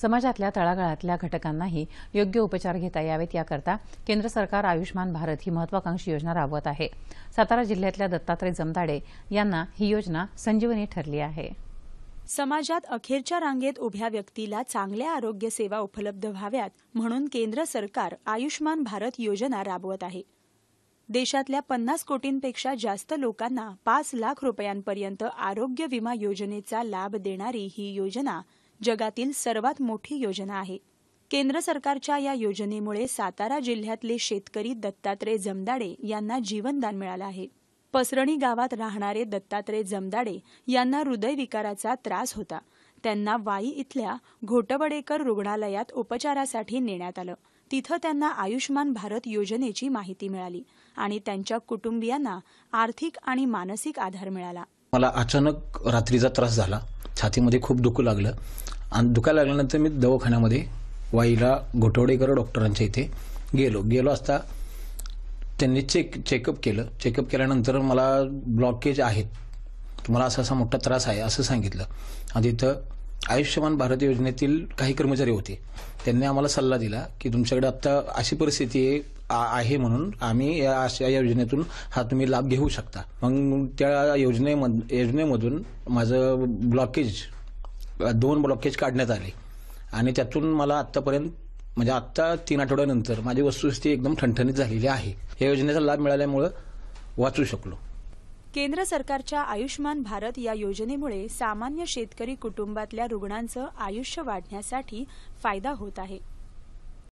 समाजातल्या तळागाळातल्या घटकांनाही योग्य उपचार घेता यावेत याकरता केंद्र सरकार आयुष्मान भारत ही महत्वाकांक्षी योजना राबवत आहे सातारा जिल्ह्यातल्या दत्तात्रय जमदाडे यांना ही योजना संजीवनी ठरली आहे समाजात अखेरच्या रांगेत उभ्या व्यक्तीला चांगल्या आरोग्य सेवा उपलब्ध व्हाव्यात म्हणून केंद्र सरकार आयुष्यमान भारत योजना राबवत आहे देशातल्या पन्नास कोटींपेक्षा जास्त लोकांना पाच लाख रुपयांपर्यंत आरोग्य विमा योजनेचा लाभ देणारी ही योजना जगातील सर्वात मोठी योजना आहे केंद्र सरकारच्या या योजनेमुळे सातारा जिल्ह्यातले शेतकरी दत्तात्रय जमदाडे यांना जीवनदान मिळालं आहे पसरणी गावात राहणारे दत्तात्रय जमदाडे यांना हृदयविकाराचा त्रास होता त्यांना वाई इथल्या घोटबडेकर रुग्णालयात उपचारासाठी नेण्यात आलं तिथं त्यांना आयुष्मान भारत योजनेची माहिती मिळाली आणि त्यांच्या कुटुंबियांना आर्थिक आणि मानसिक आधार मिळाला मला अचानक रात्रीचा त्रास झाला छातीमध्ये खूप दुखू लागलं आणि दुखायला लागल्यानंतर मी दवाखान्यामध्ये वाईला घोटवडेकर डॉक्टरांच्या इथे गेलो गेलो असता त्यांनी चेक चेकअप केलं चेकअप केल्यानंतर मला ब्लॉकेज आहेत तुम्हाला असा असा मोठा त्रास आहे असं सांगितलं आणि तिथं आयुष्यमान भारत योजनेतील काही कर्मचारी होते त्यांनी आम्हाला सल्ला दिला की तुमच्याकडे आता अशी परिस्थिती आहे म्हणून आम्ही या या योजनेतून हा तुम्ही लाभ घेऊ शकता मग त्या योजने योजनेमधून माझं ब्लॉकेज दोन ब्लॉकेज काढण्यात आले आणि त्यातून मला आत्तापर्यंत म्हणजे आत्ता तीन आठवड्यानंतर माझी वस्तुस्थिती एकदम ठणठणीत झालेली आहे या योजनेचा लाभ मिळाल्यामुळं वाचू शकलो केंद्र सरकारच्या आयुष्मान भारत या योजनेमुळे सामान्य शेतकरी कुटुंबातल्या रुग्णांचं आयुष्य वाढण्यासाठी फायदा होत आहे